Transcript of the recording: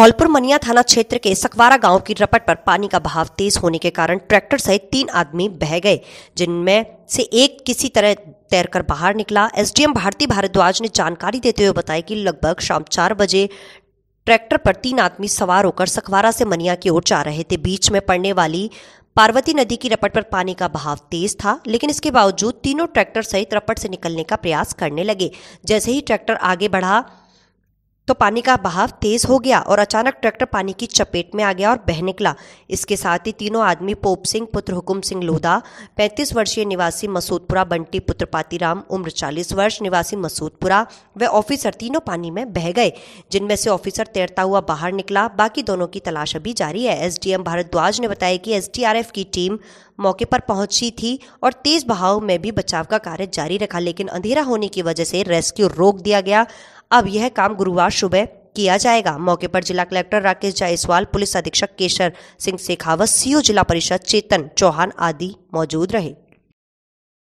धौलपुर मनिया थाना क्षेत्र के सकवारा गांव की रपट पर पानी का बहाव तेज होने के कारण ट्रैक्टर सहित तीन आदमी बह गए जिनमें से एक किसी तरह तैरकर बाहर निकला एसडीएम भारती भारद्वाज ने जानकारी देते हुए बताया कि लगभग शाम चार बजे ट्रैक्टर पर तीन आदमी सवार होकर सकवारा से मनिया की ओर जा रहे थे बीच में पड़ने वाली पार्वती नदी की रपट पर पानी का बहाव तेज था लेकिन इसके बावजूद तीनों ट्रैक्टर सहित रपट से निकलने का प्रयास करने लगे जैसे ही ट्रैक्टर आगे बढ़ा तो पानी का बहाव तेज हो गया और अचानक ट्रैक्टर पानी की चपेट में आ गया और बह निकला इसके साथ ही तीनों आदमी पोप सिंह पुत्र हुकुम सिंह लोधा 35 वर्षीय निवासी मसूदपुरा बंटी पुत्र पातीराम उम्र 40 वर्ष निवासी मसूदपुरा व ऑफिसर तीनों पानी में बह गए जिनमें से ऑफिसर तैरता हुआ बाहर निकला बाकी दोनों की तलाश अभी जारी है एसडीएम भारद्वाज ने बताया कि एसडीआरएफ की टीम मौके पर पहुंची थी और तेज बहाव में भी बचाव का कार्य जारी रखा लेकिन अंधेरा होने की वजह से रेस्क्यू रोक दिया गया अब यह काम गुरुवार सुबह किया जाएगा मौके पर जिला कलेक्टर राकेश जायसवाल पुलिस अधीक्षक केशर सिंह शेखावत सीओ जिला परिषद चेतन चौहान आदि मौजूद रहे